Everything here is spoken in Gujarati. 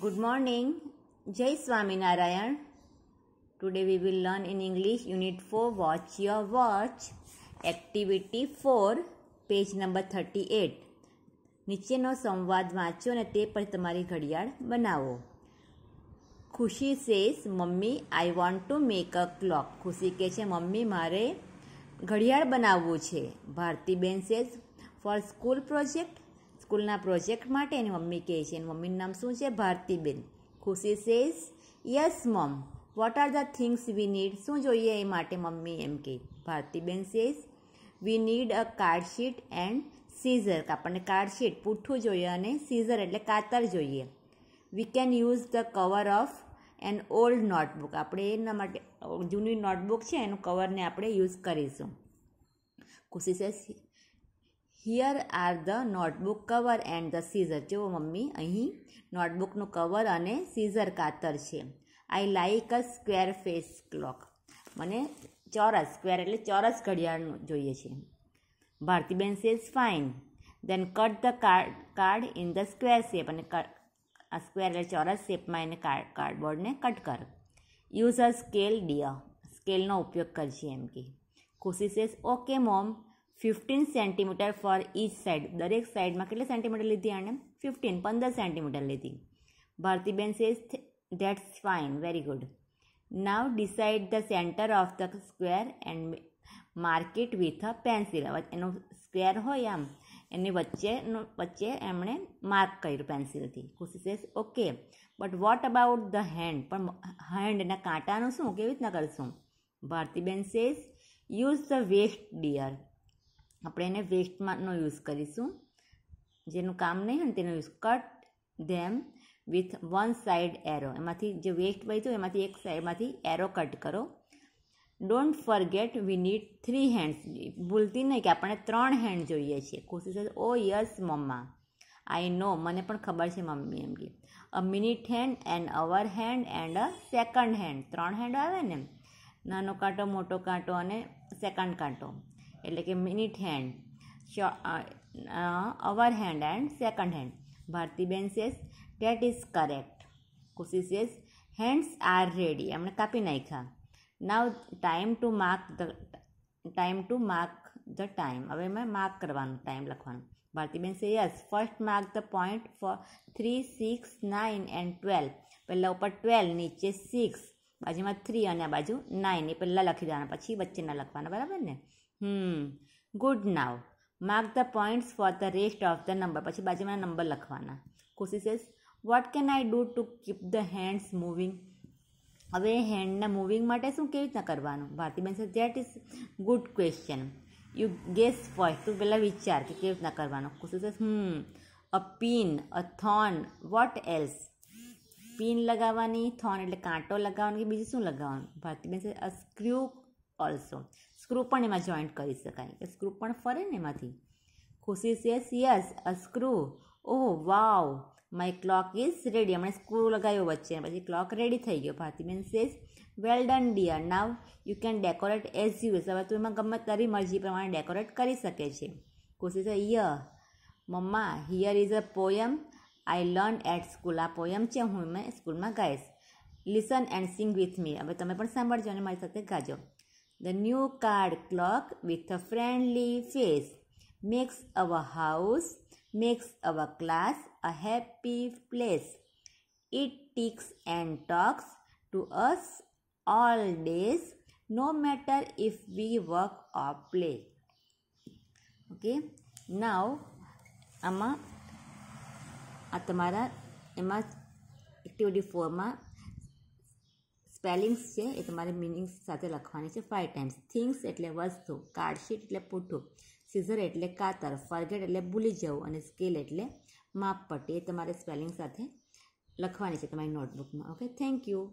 ગુડ મોર્નિંગ જય Swaminarayan today we will learn in English unit four Watch Your Watch activity four page number thirty eight નીચેનો સંવાદ વાંચો અને તે પછી તમારી ઘડિયાળ બનાવો Khushi says mummy I want to make a clock Khushi કહે છે મમ્મી મારે ઘડિયાળ બનાવવું છે Bhartiben says for school project સ્કૂલના પ્રોજેક્ટ માટે એની મમ્મી કહે છે એની મમ્મીનું નામ શું છે Bhartiben Khushi says yes mum what are the things we need શું જોઈએ એ માટે મમ્મી એમ કહે Bhartiben says we need a card sheet and scissor આપણને કાર્ડશીટ પૂઠું જોઈએ અને સીઝર એટલે કાતર જોઈએ we can use the cover of an old notebook આપણે એના માટે જૂની નોટબુક છે એનું કવરને આપણે યુઝ કરીશું Khushi says here are the notebook cover and the scissor જુઓ મમ્મી અહીં નોટબુકનું કવર અને સીઝર કાતર છે I like a square face clock મને ચોરસ સ્ક્વેર એટલે ચોરસ ઘડિયાળનું જોઈએ છે Bhartiben says fine then cut the card card in the square shape અને આ સ્ક્વેર એટલે ચોરસ શેપમાં એને કાર્ડ કાર્ડબોર્ડને કટ કર યુઝ અ સ્કેલ ડિયર સ્કેલનો ઉપયોગ કરશે એમ કે Khushi says okay mom fifteen centimetre for each side દરેક સાઈડમાં કેટલા સેન્ટીમીટર લીધી આણે ફિફ્ટીન પંદર સેન્ટીમીટર લીધી Bhartiben says that's fine very good now decide the centre of the square and mark it with a pencil એનો સ્ક્વેર હોય આમ એની વચ્ચેનો વચ્ચે એમણે માર્ક કર્યું પેન્સિલથી Khushi says okay but what about the hand પણ હેન્ડ એના કાંટાનું શું કેવી રીતના કરશું Bhartiben says use the waste dear આપણે એને વેસ્ટમાંનો યુઝ કરીશું જેનું કામ નહીં હોય તેનો use cut them with one side arrow એમાંથી જે વેસ્ટ બચ્યું એમાંથી એક સાઈડમાંથી એરો કટ કરો don't forget we need three hands ભૂલતી નહીં કે આપણને ત્રણ હેન્ડ જોઈએ છે કોશિશ ઓ યસ મમ્મા આઈ નો મને પણ ખબર છે મમ્મી એમ કે a minute hand and hour hand and a second hand ત્રણ હેન્ડ આવે ને નાનો કાંટો મોટો કાંટો અને સેકન્ડ કાંટો એટલે કે minute hand hour hand and second hand Bhartiben says that is correct Khushi says hands are ready એમણે કાપી નાખ્યા now time to mark the time to mark the time હવે મેં માર્ક કરવાનું ટાઈમ લખવાનું Bhartiben says yes first mark the point four three six nine and twelve પહેલાં ઉપર ટ્વેલ્વ નીચે સિક્સ બાજુમાં થ્રી અને આ બાજુ નાઇન એ પહેલાં લખી દેવાના પછી વચ્ચેના લખવાના બરાબર ને hmm good now mark the points for the rest of the number પછી બાજુમાં નંબર લખવાના Khushi says what can I do to keep the hands moving હવે હેન્ડના મૂવિંગ માટે શું કેવી રીતના કરવાનું Bhartiben says that is good question you guess first તું પહેલાં વિચાર કે કેવી રીતના કરવાનું કુશું hmm a pin a thorn what else pin લગાવવાની થોન એટલે કાંટો લગાવવાનો કે બીજું શું લગાવવાનું ભારતીબેન છે સ્ક્રૂ ઓલ્સો સ્ક્રૂ પણ એમાં જોઈન્ટ કરી શકાય કે સ્ક્રૂ પણ ફરે ને એમાંથી Khushi says yes a screw oh wow my clock is ready હમણાં સ્ક્રૂ લગાવ્યો વચ્ચે પછી ક્લોક રેડી થઈ ગયો Bhartiben says well done dear now you can decorate as you હવે તું એમાં ગમે તારી મરજી પ્રમાણે ડેકોરેટ કરી શકે છે કોશિશ yeah mamma here is a poem I learned at school. આ પોયમ છે હું મેં સ્કૂલમાં ગાઈશ listen and sing with me હવે તમે પણ સાંભળજો અને મારી સાથે ગાજો the new card clerk with a friendly face makes our house makes our class a happy place it ticks and talks to us all days no matter if we work or play okay now ama આ તમારા એમાં એક્ટિવિટી ફોરમાં સ્પેલિંગ્સ છે એ તમારે મિનિંગ્સ સાથે લખવાની છે ફાઇવ ટાઈમ્સ થિંગ્સ એટલે વસ્તુ કાર્ડશીટ એટલે પૂઠું સીઝર એટલે કાતર ફરગેટ એટલે ભૂલી જવું અને સ્કેલ એટલે માપપટ્ટી એ તમારે સ્પેલિંગ સાથે લખવાની છે તમારી નોટબુકમાં ઓકે થેન્ક યુ